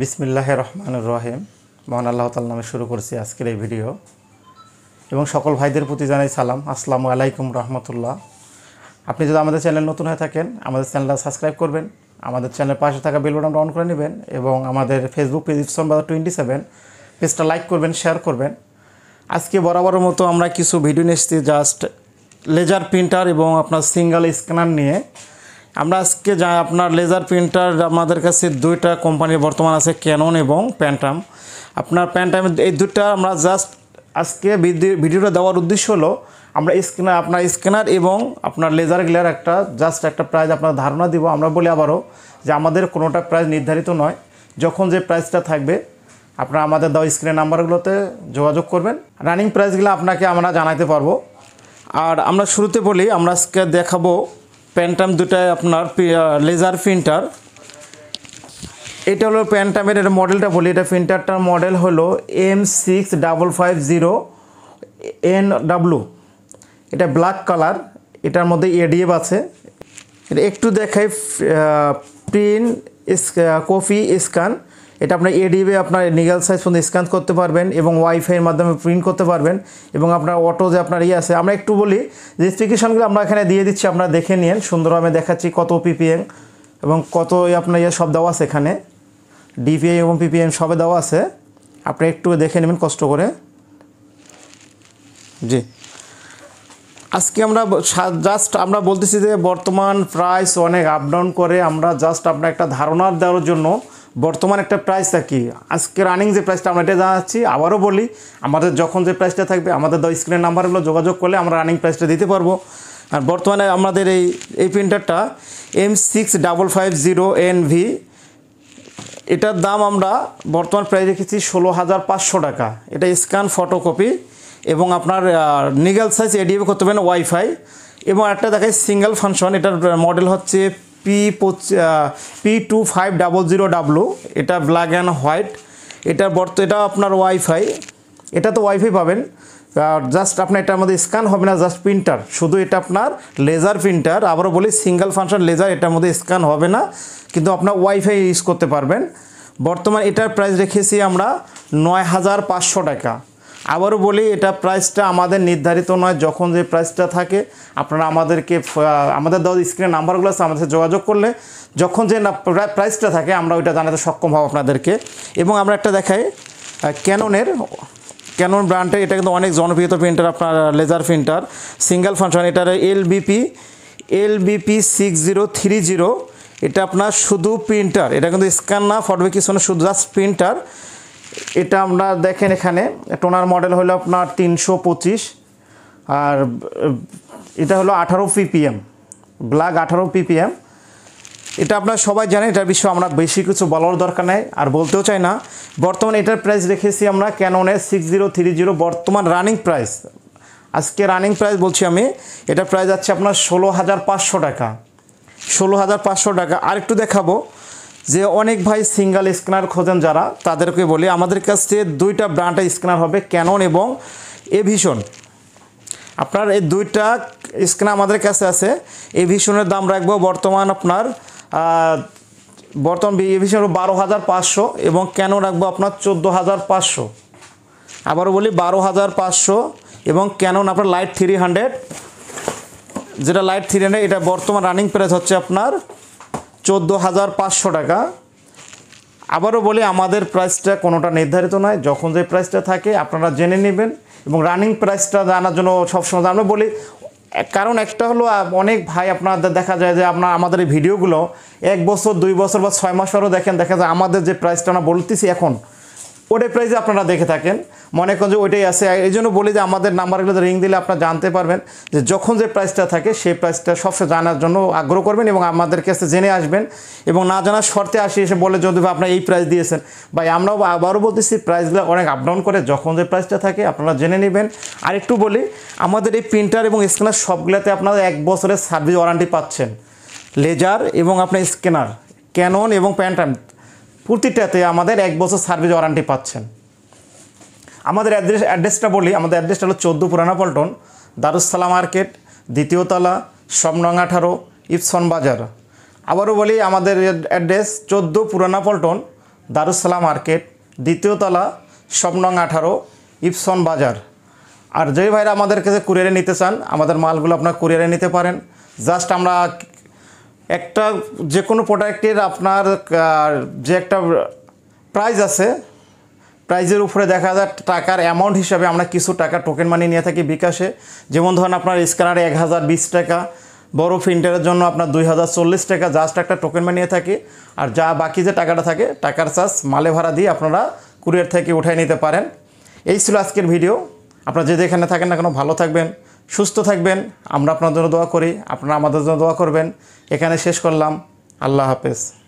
বিসমিল্লাহ রহমানুর রহিম মহান আল্লাহ তাল নামে শুরু করছি আজকের এই ভিডিও এবং সকল ভাইদের প্রতি জানাই সালাম আসসালামু আলাইকুম রহমতুল্লাহ আপনি যদি আমাদের চ্যানেল নতুন হয়ে থাকেন আমাদের চ্যানেলটা সাবস্ক্রাইব করবেন আমাদের চ্যানেলের পাশে থাকা বেল বাটনটা অন করে নেবেন এবং আমাদের Facebook page Epson Bazar twenty seven পেজটা লাইক করবেন শেয়ার করবেন আজকে বরাবরের মতো আমরা কিছু ভিডিও নিয়ে এসেছি জাস্ট লেজার প্রিন্টার এবং আপনার সিঙ্গেল স্ক্যানার নিয়ে আমরা আজকে যা আপনার লেজার প্রিন্টার আমাদের কাছে দুইটা কোম্পানি বর্তমান আছে ক্যানন এবং প্যান্টাম আপনার প্যান্টাম এই দুইটা আমরা জাস্ট আজকে ভিডিওটা দেওয়ার উদ্দেশ্য হলো আমরা স্ক্যানার আপনার স্ক্যানার এবং আপনার লেজার গ্লেয়ার একটা জাস্ট একটা প্রাইস আপনার ধারণা দিব আমরা বলি আবারও যে আমাদের কোনোটা প্রাইস নির্ধারিত নয় যখন যে প্রাইসটা থাকবে আপনারা আমাদের দেওয়া স্ক্রিনের নাম্বারগুলোতে যোগাযোগ করবেন রানিং প্রাইসগুলো আপনাকে আমরা জানাতে পারবো আর আমরা শুরুতে বলি আমরা আজকে দেখাবো প্যান্টাম দুটাই আপনার লেজার প্রিন্টার এটা হলো প্যান্টামের এটা মডেলটা বলি এটা প্রিন্টারটার মডেল হলো M six double five zero N W এটা ব্ল্যাক কালার এটার মধ্যে এডিএফ আছে একটু দেখাই প্রিন্ট কপি স্ক্যান এটা আপনার এডিবে আপনার নিগাল সাইজ পর্যন্ত স্ক্যান করতে পারবেন এবং ওয়াইফাইয়ের মাধ্যমে প্রিন্ট করতে পারবেন এবং আপনার অটো যে আপনার ইয়ে আছে আমরা একটু বলি স্পেসিফিকেশানগুলো আমরা এখানে দিয়ে দিচ্ছি আপনারা দেখে নিন আমি দেখাচ্ছি কত পিপিএম এবং কত আপনার ইয়ে সব দেওয়া আছে এখানে ডিপিএ এবং পিপিএম সবে দেওয়া আছে আপনি একটু দেখে নেবেন কষ্ট করে জি আজকে আমরা জাস্ট আমরা বলতেছি যে বর্তমান প্রাইস অনেক আপ ডাউন করে আমরা জাস্ট আপনার একটা ধারণা দেওয়ার জন্য বর্তমান একটা প্রাইস থাকি আজকে রানিং যে প্রাইসটা আমরা এটা জানাচ্ছি আবারও বলি আমাদের যখন যে প্রাইসটা থাকবে আমাদের দশ স্ক্রিনের নাম্বারগুলো যোগাযোগ করলে আমরা রানিং প্রাইসটা দিতে পারবো আর বর্তমানে আমাদের এই এই প্রিন্টারটা M six double five zero N V এটার দাম আমরা বর্তমান প্রাইস রেখেছি ষোলো হাজার পাঁচশো টাকা এটা স্ক্যান ফটোকপি এবং আপনার নিগেল সাইজ এডিএফ করতে পারেন ওয়াইফাই এবং একটা দেখায় সিঙ্গেল ফাংশন এটার মডেল হচ্ছে P P two five double zero W এটা ব্ল্যাক অ্যান্ড হোয়াইট এটা বর্ত এটা আপনার ওয়াইফাই এটা তো ওয়াইফাই পাবেন জাস্ট আপনার এটা মধ্যে স্ক্যান হবে না জাস্ট প্রিন্টার শুধু এটা আপনার লেজার প্রিন্টার আবারও বলি সিঙ্গেল ফাংশন লেজার এটার মধ্যে স্ক্যান হবে না কিন্তু আপনার ওয়াইফাই ইউজ করতে পারবেন বর্তমান এটার প্রাইস রেখেছি আমরা নয় হাজার পাঁচশো টাকা আবারও বলি এটা প্রাইসটা আমাদের নির্ধারিত নয় যখন যে প্রাইসটা থাকে আপনারা আমাদেরকে আমাদের দেওয়া স্ক্রিনের নাম্বারগুলো আছে আমাদের সাথে যোগাযোগ করলে যখন যে প্রাইসটা থাকে আমরা ওইটা জানাতে সক্ষম হব আপনাদেরকে এবং আমরা একটা দেখাই ক্যাননের ক্যানন ব্র্যান্ডের এটা কিন্তু অনেক জনপ্রিয়ত প্রিন্টার আপনার লেজার প্রিন্টার সিঙ্গেল ফাংশন এটার L BP six zero three zero এটা আপনার শুধু প্রিন্টার এটা কিন্তু স্ক্যান না ফটোবে কিছু শুধু জাস্ট প্রিন্টার এটা আমরা দেখেন এখানে টোনার মডেল হলো আপনার তিনশো পঁচিশ আর এটা হলো আঠারো পিপিএম ব্লাগ আঠারো পিপিএম এটা আপনার সবাই জানেন এটার বিষয়ে আমরা বেশি কিছু বলার দরকার নেই আর বলতেও চাই না বর্তমানে এটার প্রাইস রেখেছি আমরা ক্যাননে সিক্স জিরো থ্রি জিরো বর্তমান রানিং প্রাইস আজকে রানিং প্রাইস বলছি আমি এটা প্রাইস আছে আপনার ষোলো হাজার পাঁচশো টাকা ষোলো হাজার পাঁচশো টাকা আর একটু দেখাবো যে অনেক ভাই সিঙ্গেল স্ক্যানার খোঁজেন যারা তাদেরকে বলি আমাদের কাছে দুইটা ব্র্যান্ডের স্ক্যানার হবে ক্যানন এবং এভিশন আপনার এই দুইটা স্ক্যানার আমাদের কাছে আছে এভিশনের দাম রাখবো বর্তমান আপনার বর্তমান এভিশন বারো হাজার পাঁচশো এবং কেন রাখবো আপনার চোদ্দো হাজার পাঁচশো আবারও বলি বারো হাজার পাঁচশো এবং ক্যানন আপনার লাইট থ্রি হান্ড্রেড যেটা লাইট থ্রি হান্ড্রেড এটা বর্তমান রানিং প্রাইস হচ্ছে আপনার চোদ্দো হাজার পাঁচশো টাকা আবারও বলি আমাদের প্রাইসটা কোনোটা নির্ধারিত নয় যখন যে প্রাইসটা থাকে আপনারা জেনে নেবেন এবং রানিং প্রাইসটা জানার জন্য সবসময় আমরা বলি কারণ একটা হলো অনেক ভাই আপনাদের দেখা যায় যে আপনার আমাদের এই ভিডিওগুলো এক বছর দুই বছর বা ছয় মাস পরও দেখেন দেখা যায় আমাদের যে প্রাইসটা আমরা বলতেছি এখন ওটাই প্রাইজে আপনারা দেখে থাকেন মনে করেন যে ওইটাই আছে এই জন্য বলি যে আমাদের নাম্বারগুলোতে রিং দিলে আপনারা জানতে পারবেন যে যখন যে প্রাইসটা থাকে সেই প্রাইসটা সবসময় জানার জন্য আগ্রহ করবেন এবং আমাদের কাছে জেনে আসবেন এবং না জানার শর্তে আসি এসে বলে যদি আপনারা এই প্রাইস দিয়েছেন বা আমরাও আবারও বলতেছি প্রাইসগুলো অনেক আপডাউন করে যখন যে প্রাইসটা থাকে আপনারা জেনে নেবেন আর একটু বলি আমাদের এই প্রিন্টার এবং স্ক্যানার সবগুলোতে আপনারা এক বছরের সার্ভিস ওয়ারান্টি পাচ্ছেন লেজার এবং আপনার স্ক্যানার ক্যানন এবং প্যান্টাম কুর্তিটাতে আমাদের এক বছর সার্ভিস ওয়ারান্টি পাচ্ছেন আমাদের অ্যাড্রেস অ্যাড্রেসটা বলি আমাদের অ্যাড্রেসটা হলো চোদ্দো পুরানা পল্টন দারুসালাম মার্কেট দ্বিতীয়তলা সমনং আঠারো ইপসন বাজার আবারও বলি আমাদের অ্যাড্রেস চোদ্দো পুরানা পল্টন দারুসালাম মার্কেট দ্বিতীয়তলা সমনং আঠারো ইপসন বাজার আর যে ভাইরা আমাদের কাছে কুরিয়ারে নিতে চান আমাদের মালগুলো আপনার কুরিয়ারে নিতে পারেন জাস্ট আমরা একটা যে কোনো প্রোডাক্টের আপনার যে একটা প্রাইস আছে প্রাইজের উপরে দেখা যায় টাকার অ্যামাউন্ট হিসাবে আমরা কিছু টাকা টোকেন মানি নিয়ে থাকি বিকাশে যেমন ধরেন আপনার স্ক্যানারে এক হাজার বিশ টাকা বড় প্রিন্টারের জন্য আপনার দুই হাজার চল্লিশ টাকা জাস্ট একটা টোকেন মানিয়ে থাকি আর যা বাকি যে টাকাটা থাকে টাকার চার্জ মালে ভাড়া দিয়ে আপনারা কুরিয়ার থেকে উঠাই নিতে পারেন এই ছিল আজকের ভিডিও আপনারা যে যেখানে থাকেন না কেন ভালো থাকবেন সুস্থ থাকবেন আমরা আপনার জন্য দোয়া করি আপনারা আমাদের জন্য দোয়া করবেন এখানে শেষ করলাম আল্লাহ হাফেজ